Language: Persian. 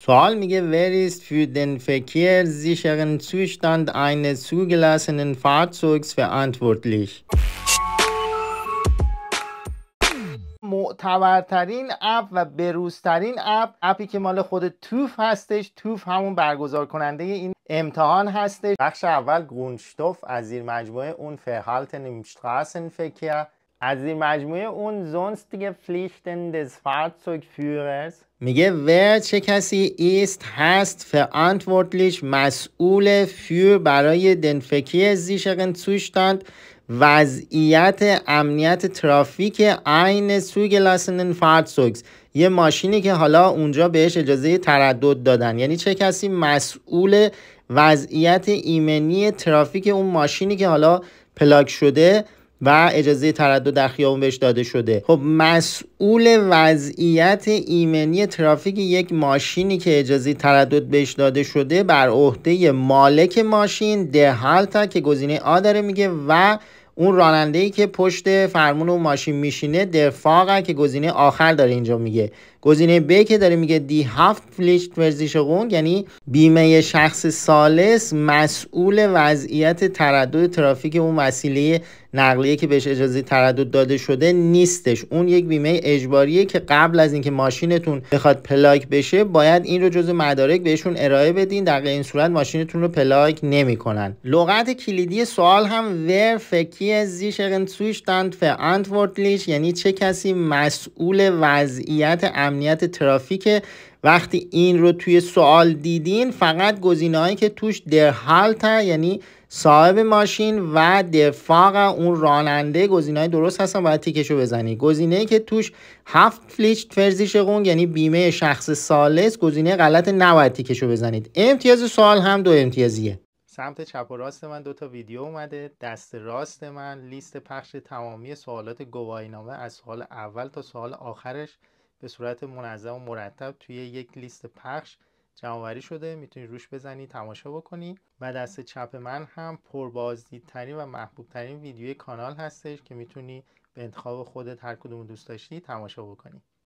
Vor allem wer ist für den verkehrssicheren Zustand eines zugelassenen Fahrzeugs verantwortlich? معتبرترین اپ و بروزترین اپ اپی که مال خود توف هستش توف همون برگزار کننده این امتحان هستش بخش اول گونشتوف از زیر مجموعه اون فرهالت نیمشتراسن فکر از این مجموعه اون دیگه فلیشتن فارتزوگ فیورس میگه ور چه کسی ایست هست فرانتورتلیش مسئول فیور برای دنفکی زیشقن زوشتاند وضعیت امنیت ترافیک عین سوگلاسنن فارتزوگز یه ماشینی که حالا اونجا بهش اجازه تردد دادن یعنی چه کسی مسئول وضعیت ایمنی ترافیک اون ماشینی که حالا پلاک شده و اجازه تردد در خیابون بهش داده شده خب مسئول وضعیت ایمنی ترافیک یک ماشینی که اجازه تردد بهش داده شده بر عهده مالک ماشین دهالتا که گزینه آ داره میگه و اون راننده ای که پشت فرمون و ماشین میشینه دفاقه که گزینه آخر داره اینجا میگه گزینه ب که داره میگه دی هفت پلیشت یعنی بیمه شخص سالس مسئول وضعیت تردد ترافیک اون وسیله نقلیه که بهش اجازه تردد داده شده نیستش اون یک بیمه اجباریه که قبل از اینکه ماشینتون بخواد پلاک بشه باید این رو جزو مدارک بهشون ارائه بدین در این صورت ماشینتون رو پلاک نمیکنن لغت کلیدی سوال هم ور فکی زیشرن یعنی چه کسی مسئول وضعیت امنیت ترافیک وقتی این رو توی سوال دیدین فقط هایی که توش در هالت یعنی صاحب ماشین و دفاق اون راننده های درست هستن باید تیکش رو بزنی گزینه‌ای که توش هفت فلیچ فرزیش قون یعنی بیمه شخص سالس گزینه غلط نباید تیکشو رو بزنید امتیاز سوال هم دو امتیازیه سمت چپ و راست من دو تا ویدیو اومده دست راست من لیست پخش تمامی سوالات گواهینامه از سوال اول تا سوال آخرش به صورت منظم و مرتب توی یک لیست پخش جمعوری شده میتونی روش بزنی تماشا بکنی و دست چپ من هم پربازدیدترین و محبوبترین ویدیوی کانال هستش که میتونی به انتخاب خودت هر کدوم دوست داشتی تماشا بکنی